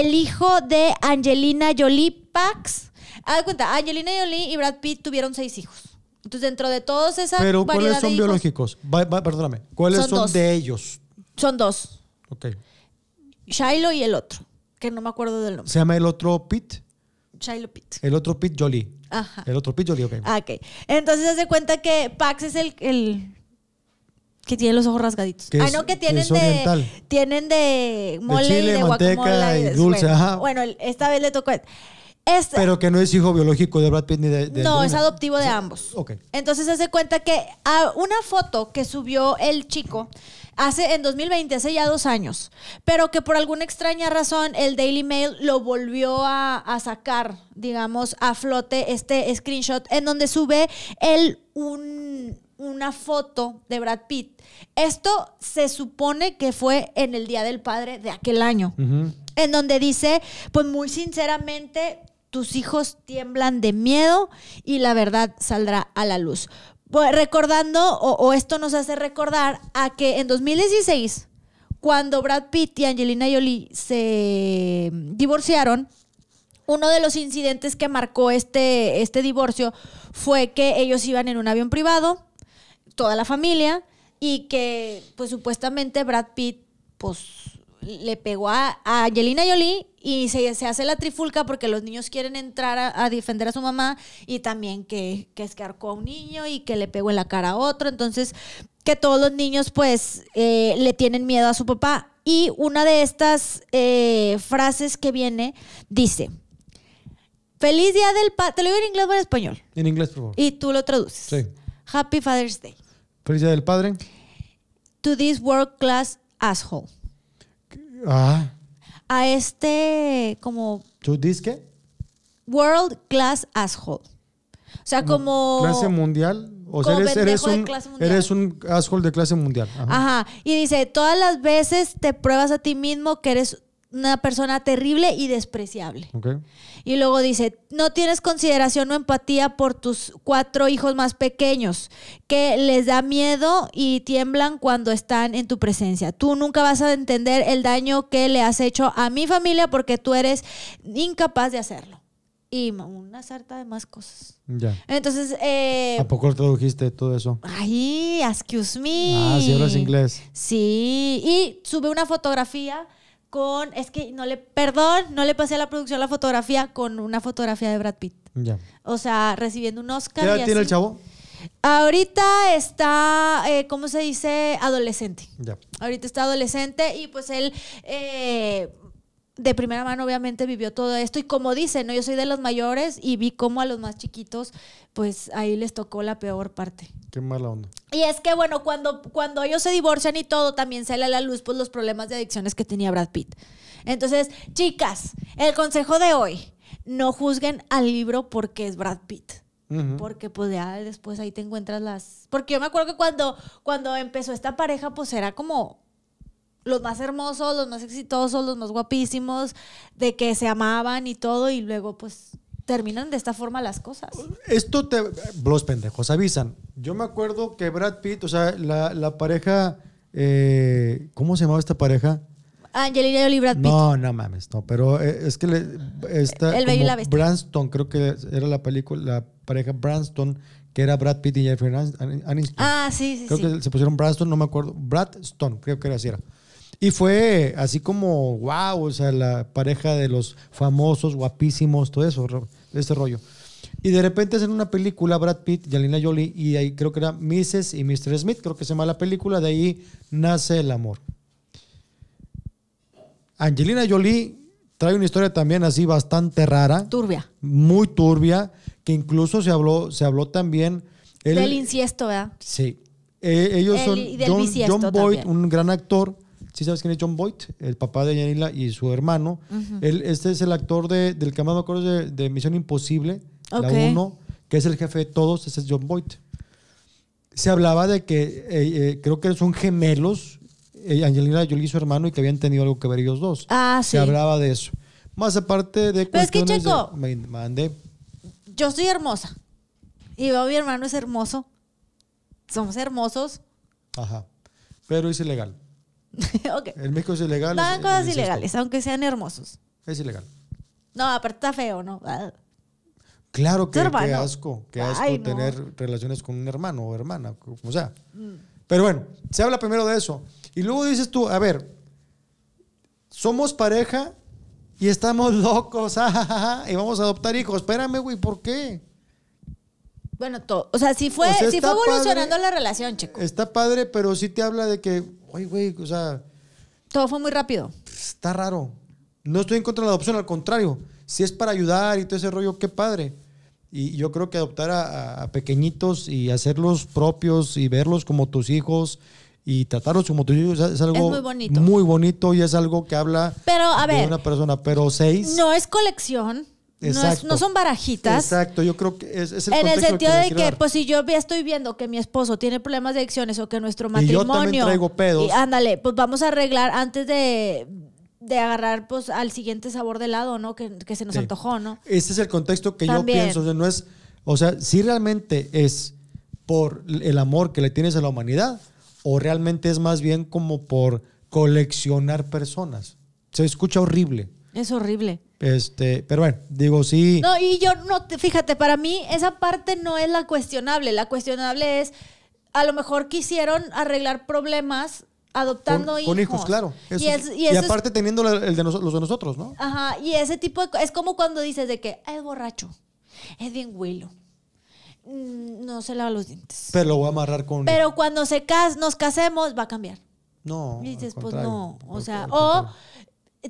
el hijo de Angelina Jolie Pax. Haz de cuenta, Angelina Jolie y Brad Pitt tuvieron seis hijos. Entonces, dentro de todos esas. Pero, ¿cuáles son biológicos? perdóname. ¿Cuáles son, de ellos? Son dos. Ok. Shiloh y el otro, que no me acuerdo del nombre. ¿Se llama el otro Pitt? Shiloh Pitt. El otro Pitt Jolie. Ajá. El otro Pitt Jolie, ok. Ah, ok. Entonces, de cuenta que Pax es el que tiene los ojos rasgaditos. Que ah, no, que tienen de tienen de mole de guacamole. y de manteca y, dulce, bueno, ajá. bueno, esta vez le tocó este, Pero que no es hijo biológico de Brad Pitt ni de, No, es adoptivo de ambos. Ok. Entonces se hace cuenta que una foto que subió el chico hace en 2020, hace ya dos años, pero que por alguna extraña razón el Daily Mail lo volvió a, a sacar, digamos, a flote este screenshot en donde sube el... un una foto de Brad Pitt. Esto se supone que fue en el Día del Padre de aquel año, en donde dice, pues muy sinceramente, tus hijos tiemblan de miedo y la verdad saldrá a la luz. Pues, recordando, o, esto nos hace recordar, a que en 2016, cuando Brad Pitt y Angelina Jolie se divorciaron, uno de los incidentes que marcó este, este divorcio fue que ellos iban en un avión privado, toda la familia y que pues supuestamente Brad Pitt pues le pegó a, a Angelina Jolie y se, se, hace la trifulca porque los niños quieren entrar a, defender a su mamá y también que, que escarcó a un niño y que le pegó en la cara a otro. Entonces, que todos los niños pues eh, le tienen miedo a su papá. Y una de estas eh, frases que viene dice, feliz día del padre, te lo digo en inglés o en español. En inglés, por favor. Y tú lo traduces. Sí. Happy Father's Day. Feliz del Padre. To this world class asshole. Ah. A este como. ¿To this qué? World class asshole. O sea, como. Clase mundial. O sea, eres, eres, un, eres, un, asshole de clase mundial. Ajá. Y dice: Todas las veces te pruebas a ti mismo que eres una persona terrible y despreciable. Y luego dice, no tienes consideración o empatía por tus cuatro hijos más pequeños, que les da miedo y tiemblan cuando están en tu presencia. Tú nunca vas a entender el daño que le has hecho a mi familia porque tú eres incapaz de hacerlo. Y una sarta de más cosas. Ya. Entonces, eh, ¿A poco tradujiste todo eso? Ay, excuse me. Ah, sí hablas inglés. Sí. Y sube una fotografía con, es que no le, perdón, no le pasé a la producción la fotografía con una fotografía de Brad Pitt. Ya. O sea, recibiendo un Oscar. ¿Qué edad tiene el chavo? Ahorita está, eh, ¿cómo se dice? Adolescente. Ya. Ahorita está adolescente y pues él eh, de primera mano obviamente vivió todo esto y como dicen, ¿no? yo soy de los mayores y vi cómo a los más chiquitos pues ahí les tocó la peor parte. Qué mala onda. Y es que bueno, cuando, cuando ellos se divorcian y todo, también sale a la luz pues los problemas de adicciones que tenía Brad Pitt. Entonces, chicas, el consejo de hoy, no juzguen al libro porque es Brad Pitt. Porque pues ya después ahí te encuentras las... Porque yo me acuerdo que cuando, cuando empezó esta pareja pues era como los más hermosos, los más exitosos, los más guapísimos, de que se amaban y todo, y luego pues terminan de esta forma las cosas. Esto te... Los pendejos avisan. Yo me acuerdo que Brad Pitt, o sea, la, pareja... Eh, ¿Cómo se llamaba esta pareja? Angelina Jolie Brad Pitt. No, no mames, no, pero eh, es que le, esta, El Branston, creo que era la película, la pareja Branston, que era Brad Pitt y Jeffrey Aniston. Ah, sí, sí, Creo que se pusieron Stone no me acuerdo. Brad Stone creo que era así era. Y fue así como, wow, o sea, la pareja de los famosos, guapísimos, todo eso, ese rollo. Y de repente hacen una película, Brad Pitt y Jolie, y ahí creo que era Mrs. y Mr. Smith, creo que se llama la película, de ahí nace el amor. Angelina Jolie trae una historia también así bastante rara. Turbia. Muy turbia, que incluso se habló, se habló también... del inciesto, ¿verdad? Sí. E, ellos son John, Boyd, un gran actor, ¿Sí sabes quién es John Boyd? El papá de Angelina y su hermano. este es el actor del que más me acuerdo de, Misión Imposible, la 1, que es el jefe de todos, ese es John Boyd. Se hablaba de que, eh, eh, creo que son gemelos, eh, Angelina Jolie y su hermano, y que habían tenido algo que ver ellos dos. Ah, Se hablaba de eso. Más aparte de... que, me, mandé. yo soy hermosa. Y mi hermano es hermoso. Somos hermosos. Ajá. Pero es ilegal. okay. En México es ilegal. No, cosas ilegales, aunque sean hermosos. Es ilegal. No, aparte está feo, ¿no? Ah. Claro que qué asco, qué asco tener relaciones con un hermano o hermana, o sea. Mm. Pero bueno, se habla primero de eso. Y luego dices tú, a ver, somos pareja y estamos locos, ah, y vamos a adoptar hijos. Espérame, güey, ¿por qué? bueno, todo. O sea, sí fue, fue evolucionando la relación, chico. Está padre, pero sí te habla de que, oye, güey, o sea. Todo fue muy rápido. Está raro. No estoy en contra de la adopción, al contrario. Si es para ayudar y todo ese rollo, qué padre. Y yo creo que adoptar a, pequeñitos y hacerlos propios y verlos como tus hijos y tratarlos como tus hijos es algo muy, bonito. y es algo que habla de una persona. Pero seis. No es colección. No, son barajitas. Exacto, yo creo que es, es el En el sentido de que, pues si yo estoy viendo que mi esposo tiene problemas de adicciones o que nuestro matrimonio. Y ándale, pues vamos a arreglar antes de, agarrar pues al siguiente sabor de helado, ¿no? Que, se nos antojó, ¿no? Ese es el contexto que yo pienso. no es. O sea, si realmente es por el amor que le tienes a la humanidad o realmente es más bien como por coleccionar personas. Se escucha horrible, es horrible. Este, pero bueno, digo sí. No, y yo no, fíjate, para mí esa parte no es la cuestionable. La cuestionable es, a lo mejor quisieron arreglar problemas adoptando hijos. Con hijos, claro. y, aparte teniendo el de los de nosotros, ¿no? Ajá, y ese tipo de... Es como cuando dices de que es borracho, es bien mm, No se lava los dientes. Pero lo voy a amarrar con. Pero cuando se cas nos casemos, va a cambiar. No. Y dices, pues no. O sea, o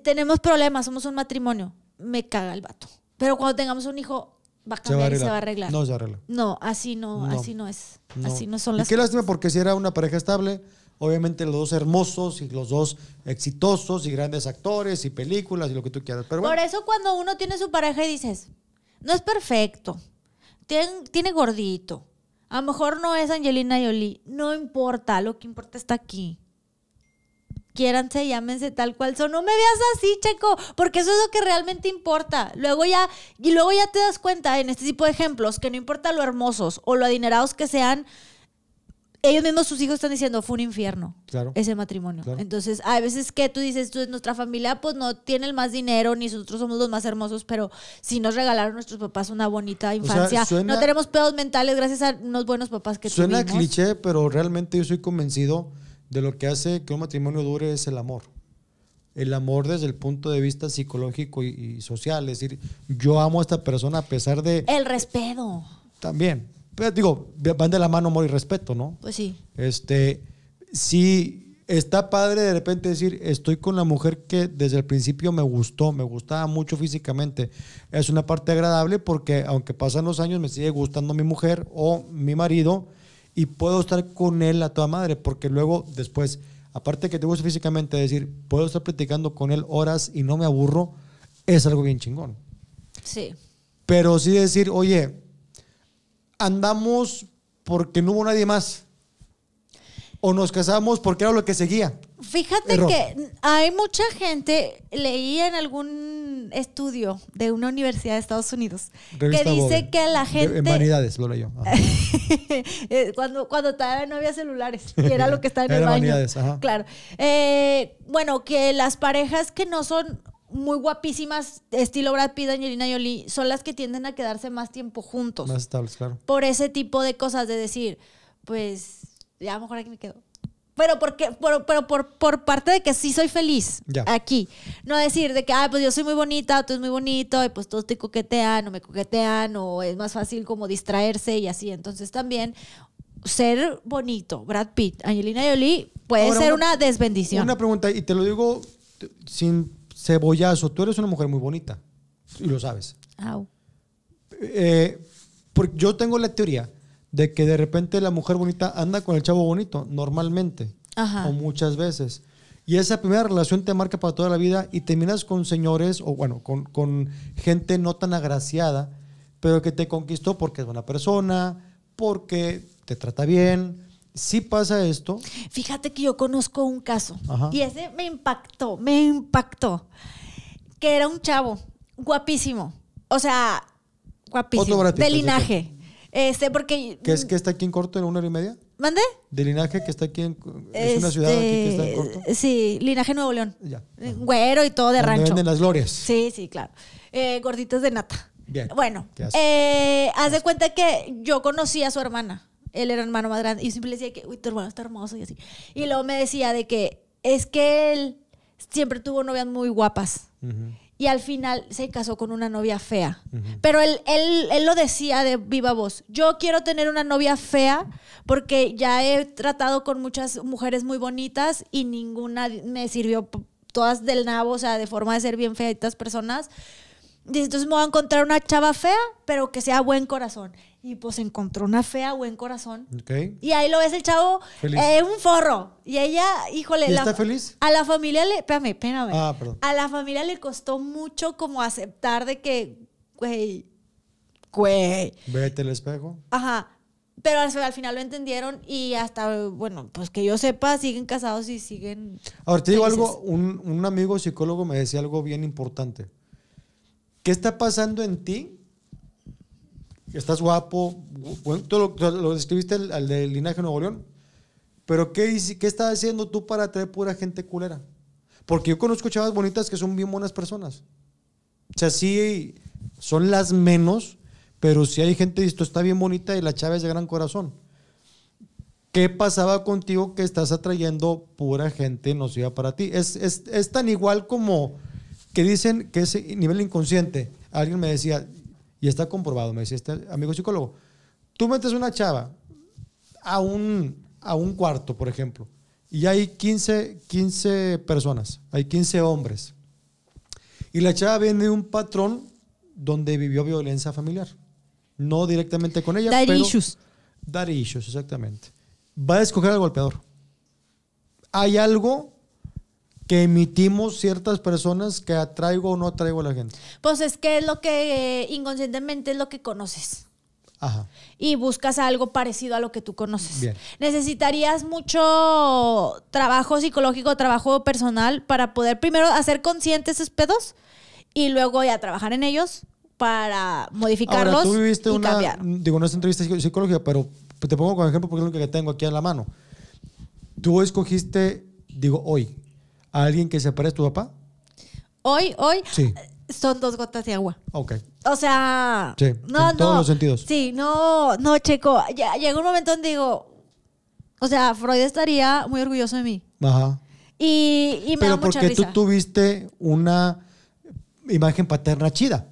tenemos problemas, somos un matrimonio, me caga el vato. Pero cuando tengamos un hijo, va a cambiar y se va a arreglar. No se arregla. No, así no, así no es. Así no son las Y las qué lástima porque si era una pareja estable, obviamente los dos hermosos y los dos exitosos y grandes actores y películas y lo que tú quieras. Por eso cuando uno tiene su pareja y dices, no es perfecto, tiene, tiene gordito, a lo mejor no es Angelina Jolie, no importa, lo que importa está aquí quiéranse, llámense tal cual son. No me veas así, Checo, porque eso es lo que realmente importa. Luego ya, y luego ya te das cuenta en este tipo de ejemplos que no importa lo hermosos o lo adinerados que sean, ellos mismos, sus hijos están diciendo, fue un infierno ese matrimonio. Entonces, a veces que tú dices, tú, nuestra familia pues no tiene el más dinero, ni nosotros somos los más hermosos, pero si nos regalaron nuestros papás una bonita infancia. no tenemos pedos mentales gracias a unos buenos papás que tuvimos. Suena cliché, pero realmente yo soy convencido de lo que hace que un matrimonio dure es el amor. El amor desde el punto de vista psicológico y, social. Es decir, yo amo a esta persona a pesar de... El respeto. También. Pero digo, van de la mano amor y respeto, ¿no? Pues sí. Este, está padre de repente decir, estoy con la mujer que desde el principio me gustó, me gustaba mucho físicamente. Es una parte agradable porque aunque pasan los años me sigue gustando mi mujer o mi marido y puedo estar con él a toda madre, porque luego después, aparte que te gusta físicamente, decir, puedo estar platicando con él horas y no me aburro, es algo bien chingón. Sí. Pero sí decir, oye, andamos porque no hubo nadie más. O nos casamos porque era lo que seguía. Fíjate que hay mucha gente, leía en algún estudio de una universidad de Estados Unidos que dice que la gente. En vanidades, lo yo. Eh, cuando, cuando todavía no había celulares y era lo que estaba en el baño. Claro. Eh, bueno, que las parejas que no son muy guapísimas, estilo Brad Pitt, Angelina Jolie, son las que tienden a quedarse más tiempo juntos. Más estables, claro. Por ese tipo de cosas, de decir, pues ya mejor aquí me quedo pero porque por, pero por, parte de que sí soy feliz aquí. No decir de que, ah, pues yo soy muy bonita, tú es muy bonito, y pues todos te coquetean o me coquetean, o es más fácil como distraerse y así. Entonces también ser bonito, Brad Pitt, Angelina Jolie, puede ser una, desbendición. Una pregunta, y te lo digo sin cebollazo, tú eres una mujer muy bonita, y lo sabes. Eh, yo tengo la teoría de que de repente la mujer bonita anda con el chavo bonito, normalmente, o muchas veces. Y esa primera relación te marca para toda la vida y terminas con señores, o bueno, con, gente no tan agraciada, pero que te conquistó porque es buena persona, porque te trata bien, si pasa esto. Fíjate que yo conozco un caso y ese me impactó, me impactó. Que era un chavo guapísimo, o sea, guapísimo, de linaje. Este, porque. ¿Qué, es, que está aquí en corto en una hora y media? ¿Mande? De linaje que está aquí en. Es una ciudad aquí que está en este, corto. Sí, linaje Nuevo León. Ya. Eh, güero y todo de rancho. Venden las glorias. Sí, sí, claro. Eh, gorditas de nata. Bien. Bueno, eh, haz de cuenta que yo conocí a su hermana. Él era hermano más grande. Y siempre le decía que, uy, tu hermano está hermoso y así. Y luego me decía de que es que él siempre tuvo novias muy guapas y al final se casó con una novia fea. Pero él, él, él, lo decía de viva voz, yo quiero tener una novia fea porque ya he tratado con muchas mujeres muy bonitas y ninguna me sirvió, todas del nabo, o sea, de forma de ser bien feitas personas. Dice, entonces me voy a encontrar una chava fea, pero que sea buen corazón. Y pues encontró una fea, buen corazón. Y ahí lo ves el chavo, es eh, un forro. Y ella, híjole. feliz? A la familia le. Espérame, espérame. Ah, a la familia le costó mucho como aceptar de que, güey. Güey. Vete al espejo. Ajá. Pero al, final lo entendieron y hasta, bueno, pues que yo sepa, siguen casados y siguen. Ahora digo algo. Un, un amigo psicólogo me decía algo bien importante. ¿Qué está pasando en ti? Estás guapo, tú lo, lo describiste al, del linaje Nuevo León, pero ¿qué, ¿qué estás haciendo tú para atraer pura gente culera? Porque yo conozco chavas bonitas que son bien buenas personas. O sea, sí son las menos, pero si sí hay gente, esto está bien bonita y la chava es de gran corazón. ¿Qué pasaba contigo que estás atrayendo pura gente nociva para ti? Es, es, es tan igual como que dicen que ese nivel inconsciente. Alguien me decía, y está comprobado, me decía este amigo psicólogo, tú metes una chava a un, a un cuarto, por ejemplo, y hay 15, 15 personas, hay 15 hombres, y la chava viene de un patrón donde vivió violencia familiar. No directamente con ella. Dar pero, issues. exactamente. Va a escoger al golpeador. Hay algo que emitimos ciertas personas que atraigo o no atraigo a la gente. Pues es que es lo que eh, inconscientemente es lo que conoces. Ajá. Y buscas algo parecido a lo que tú conoces. Necesitarías mucho trabajo psicológico, trabajo personal para poder primero hacer conscientes esos pedos y luego ya trabajar en ellos para modificarlos Ahora, y una, cambiar. Digo, no es entrevista psicológica, pero te pongo como ejemplo porque es lo que tengo aquí en la mano. Tú escogiste, digo, hoy, a alguien que se parezca a tu papá? Hoy, hoy, sí. son dos gotas de agua. Ok. O sea, sí, en todos los sentidos. Sí, no, no, Checo. Llega un momento que digo, o sea, Freud estaría muy orgulloso de mí. Ajá. Y, y me Pero da mucha porque tú tuviste una imagen paterna chida.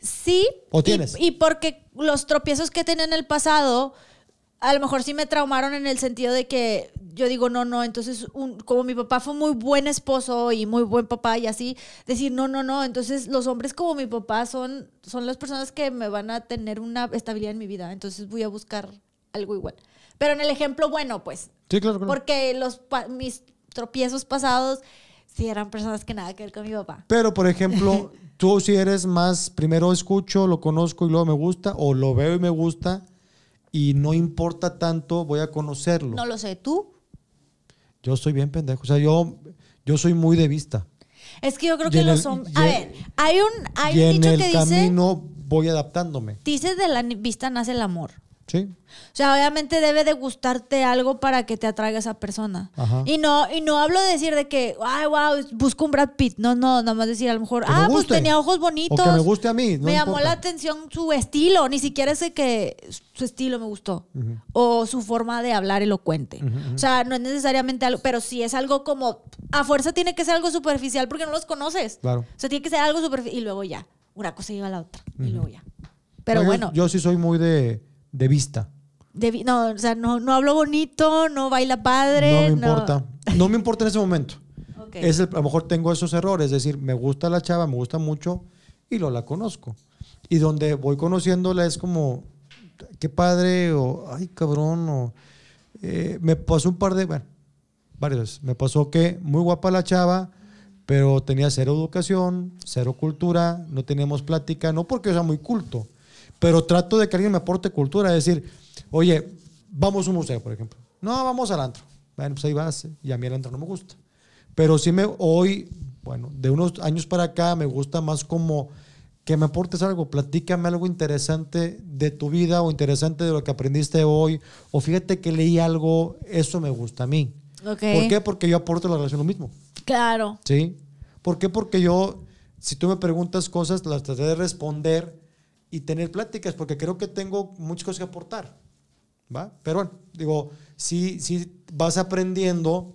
Sí. ¿O tienes? Y, y porque los tropiezos que tenía en el pasado a lo mejor sí me traumaron en el sentido de que yo digo, no, no, entonces un, como mi papá fue muy buen esposo y muy buen papá y así, decir, no, no, no, entonces los hombres como mi papá son, son las personas que me van a tener una estabilidad en mi vida, entonces voy a buscar algo igual. Pero en el ejemplo bueno, pues. Sí, claro. claro. Porque los, mis tropiezos pasados sí eran personas que nada que ver con mi papá. Pero, por ejemplo, tú si eres más, primero escucho, lo conozco y luego me gusta, o lo veo y me gusta y no importa tanto, voy a conocerlo. No lo sé, ¿tú? Yo soy bien pendejo, o sea, yo, yo soy muy de vista. Es que yo creo que los hombres... A ver, hay un, hay un dicho el que dice... camino voy adaptándome. Dice de la vista nace el amor. Sí. O sea, obviamente debe de gustarte algo para que te atraiga esa persona. Y no, y no hablo de decir de que, ay, wow, busco un Brad Pitt. No, no, nada más decir a lo mejor, ah, pues tenía ojos bonitos. O que me guste a mí. me llamó la atención su estilo, ni siquiera sé que su estilo me gustó. O su forma de hablar elocuente. O sea, no es necesariamente algo, pero sí es algo como, a fuerza tiene que ser algo superficial porque no los conoces. Claro. O sea, tiene que ser algo superficial. Y luego ya, una cosa lleva a la otra. Y luego ya. Pero bueno. yo sí soy muy de de vista. no, o sea, no, no hablo bonito, no baila padre. No me importa. No me importa en ese momento. Es a lo mejor tengo esos errores, es decir, me gusta la chava, me gusta mucho y lo la conozco. Y donde voy conociéndola es como, qué padre, o ay cabrón, o eh, me pasó un par de, bueno, me pasó que muy guapa la chava, pero tenía cero educación, cero cultura, no teníamos plática, no porque sea muy culto, pero trato de que alguien me aporte cultura, es decir, oye, vamos a un museo, por ejemplo. No, vamos al antro. Bueno, pues ahí vas, y a mí el antro no me gusta. Pero sí me, hoy, bueno, de unos años para acá me gusta más como que me aportes algo, platícame algo interesante de tu vida o interesante de lo que aprendiste hoy, o fíjate que leí algo, eso me gusta a mí. ¿Por qué? Porque yo aporto la relación lo mismo. Claro. ¿Sí? ¿Por qué? Porque yo, si tú me preguntas cosas, las traté de responder y tener pláticas, porque creo que tengo muchas cosas que aportar. ¿va? Pero bueno, digo, si, si vas aprendiendo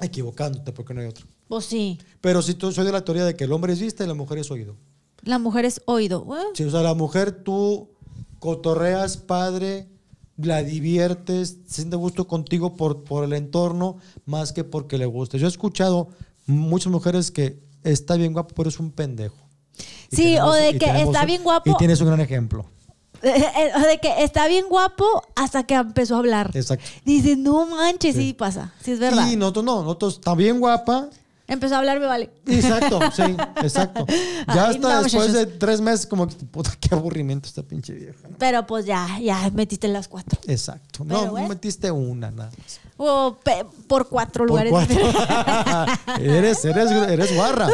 equivocándote, porque no hay otro. Pues sí. Pero si tú soy de la teoría de que el hombre es vista y la mujer es oído. La mujer es oído. Sí, o sea, la mujer tú cotorreas padre, la diviertes, siente gusto contigo por, por el entorno más que porque le guste. Yo he escuchado muchas mujeres que está bien guapo, pero es un pendejo. Sí, o de que está bien guapo. Y tienes un gran ejemplo. Eh, o de que está bien guapo hasta que empezó a hablar. Exacto. Dice, no manches, sí, pasa. Sí, es verdad. Sí, nosotros no, nosotros está bien guapa. Empezó a hablar, me vale. Exacto, sí, exacto. Ya hasta después de tres meses, como que, puta, qué aburrimiento esta pinche vieja. Pero pues ya, ya metiste las cuatro. Exacto. No, no, metiste una, nada más. O por cuatro por lugares. Cuatro. eres, eres, eres guarra.